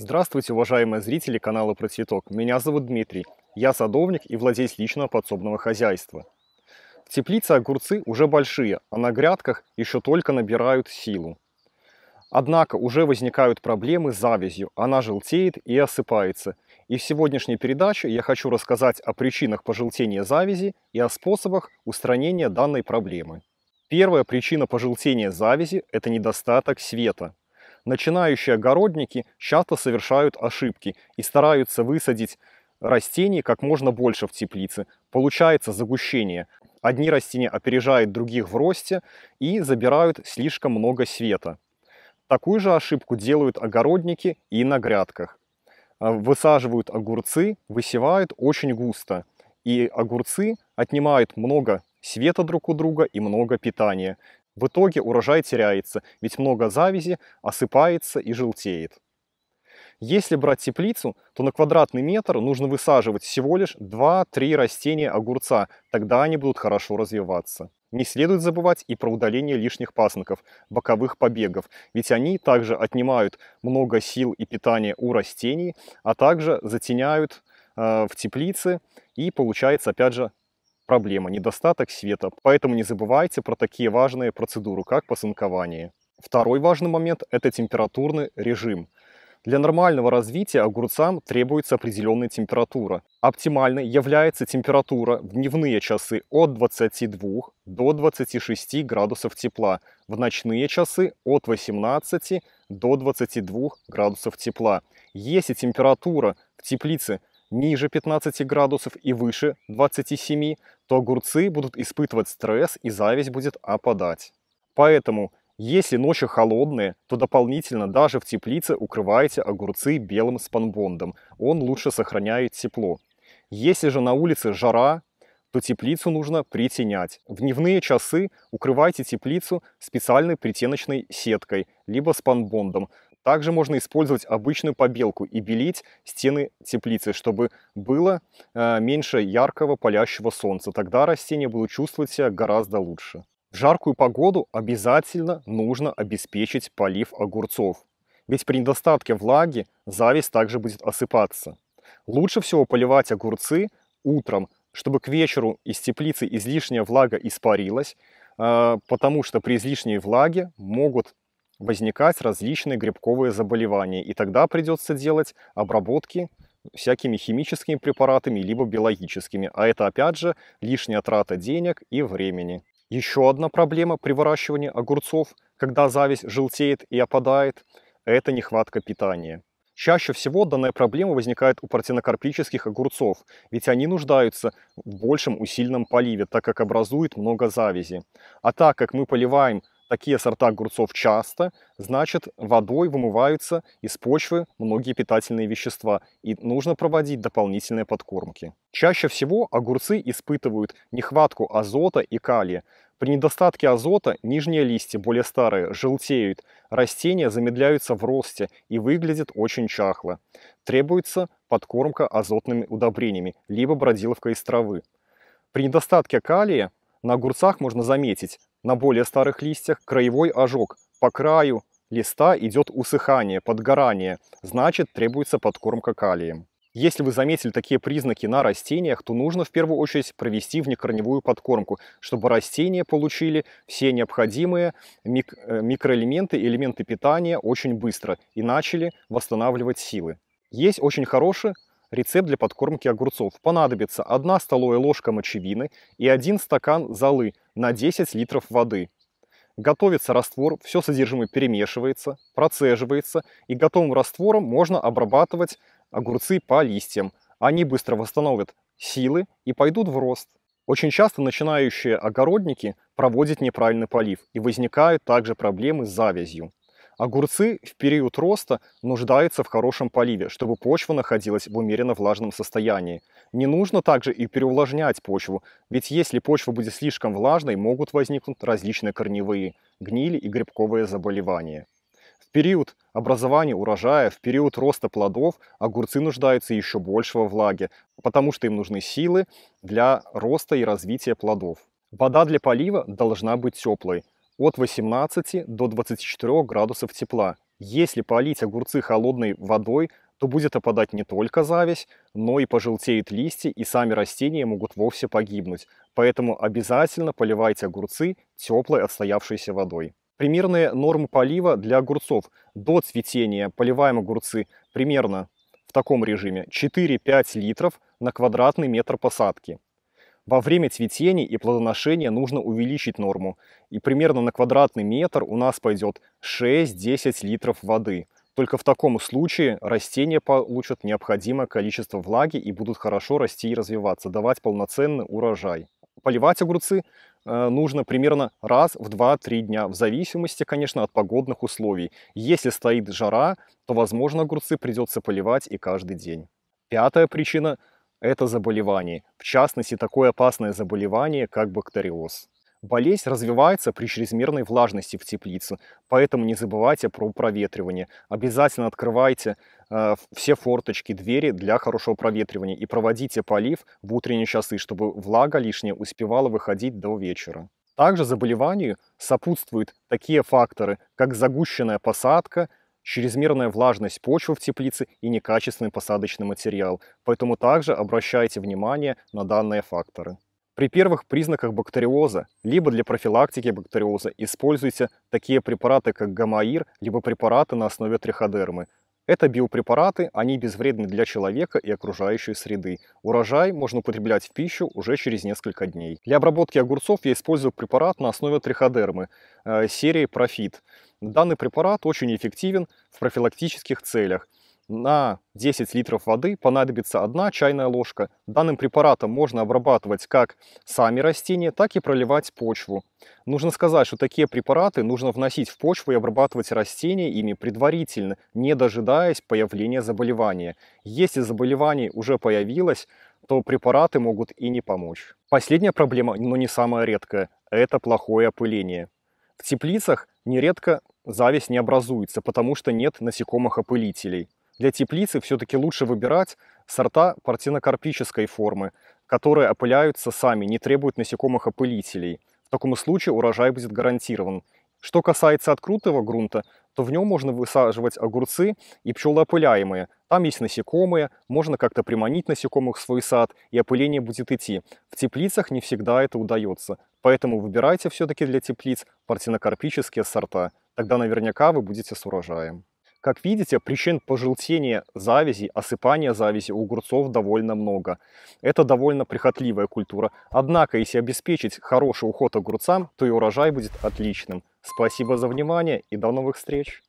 Здравствуйте, уважаемые зрители канала Про Цветок. Меня зовут Дмитрий. Я садовник и владелец личного подсобного хозяйства. В теплице огурцы уже большие, а на грядках еще только набирают силу. Однако уже возникают проблемы с завязью, она желтеет и осыпается. И в сегодняшней передаче я хочу рассказать о причинах пожелтения завязи и о способах устранения данной проблемы. Первая причина пожелтения завязи – это недостаток света начинающие огородники часто совершают ошибки и стараются высадить растений как можно больше в теплице. Получается загущение. Одни растения опережают других в росте и забирают слишком много света. Такую же ошибку делают огородники и на грядках. А, высаживают огурцы, высевают очень густо. И огурцы отнимают много света друг у друга и много питания. В итоге урожай теряется, ведь много завязи осыпается и желтеет. Если брать теплицу, то на квадратный метр нужно высаживать всего лишь 2-3 растения огурца, тогда они будут хорошо развиваться. Не следует забывать и про удаление лишних пасынков, боковых побегов, ведь они также отнимают много сил и питания у растений, а также затеняют э, в теплице и получается опять же проблема, недостаток света. Поэтому не забывайте про такие важные процедуры, как посынкование. Второй важный момент – это температурный режим. Для нормального развития огурцам требуется определенная температура. Оптимальной является температура в дневные часы от 22 до 26 градусов тепла, в ночные часы от 18 до 22 градусов тепла. Если температура в теплице ниже 15 градусов и выше 27, то огурцы будут испытывать стресс и зависть будет опадать. Поэтому, если ночи холодные, то дополнительно даже в теплице укрывайте огурцы белым спанбондом, он лучше сохраняет тепло. Если же на улице жара, то теплицу нужно притенять. В дневные часы укрывайте теплицу специальной притеночной сеткой, либо спанбондом, также можно использовать обычную побелку и белить стены теплицы, чтобы было э, меньше яркого палящего солнца. Тогда растения будут чувствовать себя гораздо лучше. В жаркую погоду обязательно нужно обеспечить полив огурцов. Ведь при недостатке влаги зависть также будет осыпаться. Лучше всего поливать огурцы утром, чтобы к вечеру из теплицы излишняя влага испарилась, э, потому что при излишней влаге могут возникать различные грибковые заболевания, и тогда придется делать обработки всякими химическими препаратами, либо биологическими. А это, опять же, лишняя трата денег и времени. Еще одна проблема при выращивании огурцов, когда зависть желтеет и опадает, это нехватка питания. Чаще всего данная проблема возникает у партинокарпических огурцов, ведь они нуждаются в большем усиленном поливе, так как образует много завязи. А так как мы поливаем такие сорта огурцов часто, значит водой вымываются из почвы многие питательные вещества и нужно проводить дополнительные подкормки. Чаще всего огурцы испытывают нехватку азота и калия. При недостатке азота нижние листья, более старые, желтеют, растения замедляются в росте и выглядят очень чахло. Требуется подкормка азотными удобрениями, либо бродиловка из травы. При недостатке калия на огурцах можно заметить на более старых листьях краевой ожог. По краю листа идет усыхание, подгорание, значит требуется подкормка калием. Если вы заметили такие признаки на растениях, то нужно в первую очередь провести внекорневую подкормку, чтобы растения получили все необходимые мик э, микроэлементы и элементы питания очень быстро и начали восстанавливать силы. Есть очень хороший рецепт для подкормки огурцов. Понадобится 1 столовая ложка мочевины и 1 стакан золы – на 10 литров воды. Готовится раствор, все содержимое перемешивается, процеживается, и готовым раствором можно обрабатывать огурцы по листьям. Они быстро восстановят силы и пойдут в рост. Очень часто начинающие огородники проводят неправильный полив, и возникают также проблемы с завязью. Огурцы в период роста нуждаются в хорошем поливе, чтобы почва находилась в умеренно влажном состоянии. Не нужно также и переувлажнять почву, ведь если почва будет слишком влажной, могут возникнуть различные корневые, гнили и грибковые заболевания. В период образования урожая, в период роста плодов огурцы нуждаются еще большего влаги, потому что им нужны силы для роста и развития плодов. Вода для полива должна быть теплой от 18 до 24 градусов тепла. Если полить огурцы холодной водой, то будет опадать не только зависть, но и пожелтеют листья, и сами растения могут вовсе погибнуть. Поэтому обязательно поливайте огурцы теплой отстоявшейся водой. Примерные нормы полива для огурцов. До цветения поливаем огурцы примерно в таком режиме 4-5 литров на квадратный метр посадки. Во время цветения и плодоношения нужно увеличить норму. И примерно на квадратный метр у нас пойдет 6-10 литров воды. Только в таком случае растения получат необходимое количество влаги и будут хорошо расти и развиваться, давать полноценный урожай. Поливать огурцы э, нужно примерно раз в 2-3 дня, в зависимости, конечно, от погодных условий. Если стоит жара, то, возможно, огурцы придется поливать и каждый день. Пятая причина – это заболевание, в частности такое опасное заболевание, как бактериоз. Болезнь развивается при чрезмерной влажности в теплице, поэтому не забывайте про проветривание. Обязательно открывайте э, все форточки, двери для хорошего проветривания и проводите полив в утренние часы, чтобы влага лишняя успевала выходить до вечера. Также заболеванию сопутствуют такие факторы, как загущенная посадка, чрезмерная влажность почвы в теплице и некачественный посадочный материал, поэтому также обращайте внимание на данные факторы. При первых признаках бактериоза, либо для профилактики бактериоза, используйте такие препараты, как гамаир, либо препараты на основе триходермы. Это биопрепараты, они безвредны для человека и окружающей среды. Урожай можно употреблять в пищу уже через несколько дней. Для обработки огурцов я использую препарат на основе триходермы э, серии Профит. Данный препарат очень эффективен в профилактических целях. На 10 литров воды понадобится одна чайная ложка. Данным препаратом можно обрабатывать как сами растения, так и проливать почву. Нужно сказать, что такие препараты нужно вносить в почву и обрабатывать растения ими предварительно, не дожидаясь появления заболевания. Если заболевание уже появилось, то препараты могут и не помочь. Последняя проблема, но не самая редкая, это плохое опыление. В теплицах нередко зависть не образуется, потому что нет насекомых-опылителей. Для теплицы все-таки лучше выбирать сорта партинокарпической формы, которые опыляются сами, не требуют насекомых-опылителей. В таком случае урожай будет гарантирован. Что касается открутого грунта, то в нем можно высаживать огурцы и пчелоопыляемые. Там есть насекомые, можно как-то приманить насекомых в свой сад, и опыление будет идти. В теплицах не всегда это удается, поэтому выбирайте все-таки для теплиц партинокарпические сорта. Тогда наверняка вы будете с урожаем. Как видите, причин пожелтения завязи, осыпания завязи у огурцов довольно много. Это довольно прихотливая культура. Однако, если обеспечить хороший уход огурцам, то и урожай будет отличным. Спасибо за внимание и до новых встреч!